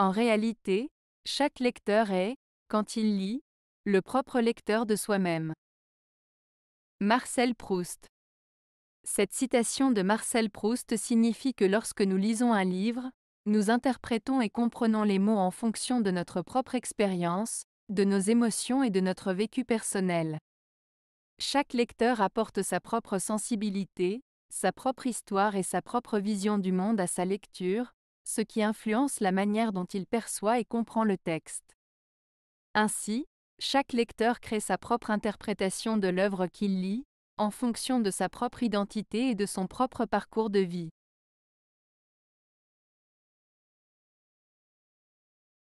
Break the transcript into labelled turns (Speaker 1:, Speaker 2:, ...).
Speaker 1: En réalité, chaque lecteur est, quand il lit, le propre lecteur de soi-même. Marcel Proust Cette citation de Marcel Proust signifie que lorsque nous lisons un livre, nous interprétons et comprenons les mots en fonction de notre propre expérience, de nos émotions et de notre vécu personnel. Chaque lecteur apporte sa propre sensibilité, sa propre histoire et sa propre vision du monde à sa lecture, ce qui influence la manière dont il perçoit et comprend le texte. Ainsi, chaque lecteur crée sa propre interprétation de l'œuvre qu'il lit, en fonction de sa propre identité et de son propre parcours de vie.